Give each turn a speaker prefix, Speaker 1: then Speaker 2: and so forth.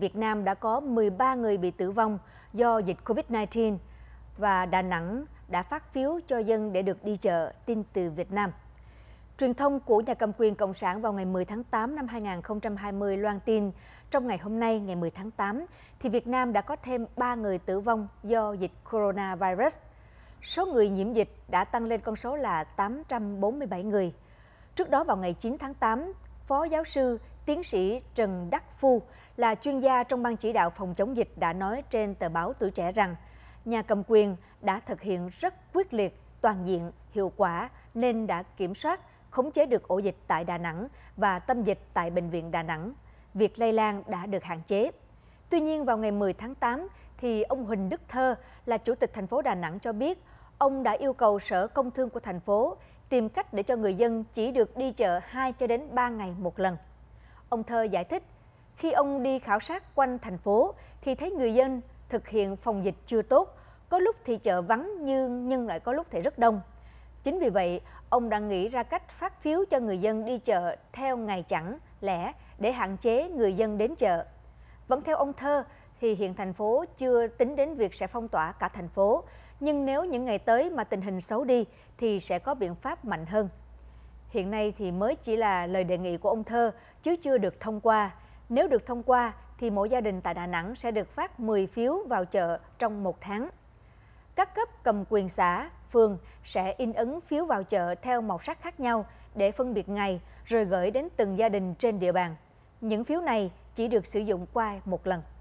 Speaker 1: Việt Nam đã có 13 người bị tử vong do dịch COVID-19 và Đà Nẵng đã phát phiếu cho dân để được đi chợ, tin từ Việt Nam. Truyền thông của nhà cầm quyền Cộng sản vào ngày 10 tháng 8 năm 2020 loan tin trong ngày hôm nay, ngày 10 tháng 8, thì Việt Nam đã có thêm 3 người tử vong do dịch coronavirus. Số người nhiễm dịch đã tăng lên con số là 847 người. Trước đó vào ngày 9 tháng 8, Phó Giáo sư tiến sĩ Trần Đắc Phu là chuyên gia trong ban chỉ đạo phòng chống dịch đã nói trên tờ báo Tuổi Trẻ rằng nhà cầm quyền đã thực hiện rất quyết liệt, toàn diện, hiệu quả nên đã kiểm soát, khống chế được ổ dịch tại Đà Nẵng và tâm dịch tại Bệnh viện Đà Nẵng. Việc lây lan đã được hạn chế. Tuy nhiên vào ngày 10 tháng 8 thì ông Huỳnh Đức Thơ là chủ tịch thành phố Đà Nẵng cho biết ông đã yêu cầu Sở Công Thương của thành phố tìm cách để cho người dân chỉ được đi chợ 2 cho đến 3 ngày một lần. Ông Thơ giải thích, khi ông đi khảo sát quanh thành phố thì thấy người dân thực hiện phòng dịch chưa tốt, có lúc thì chợ vắng nhưng nhưng lại có lúc thì rất đông. Chính vì vậy, ông đã nghĩ ra cách phát phiếu cho người dân đi chợ theo ngày chẳng lẻ để hạn chế người dân đến chợ. Vẫn theo ông Thơ thì hiện thành phố chưa tính đến việc sẽ phong tỏa cả thành phố, nhưng nếu những ngày tới mà tình hình xấu đi thì sẽ có biện pháp mạnh hơn hiện nay thì mới chỉ là lời đề nghị của ông Thơ chứ chưa được thông qua. Nếu được thông qua thì mỗi gia đình tại Đà Nẵng sẽ được phát 10 phiếu vào chợ trong một tháng. Các cấp cầm quyền xã, phường sẽ in ấn phiếu vào chợ theo màu sắc khác nhau để phân biệt ngày rồi gửi đến từng gia đình trên địa bàn. Những phiếu này chỉ được sử dụng qua một lần.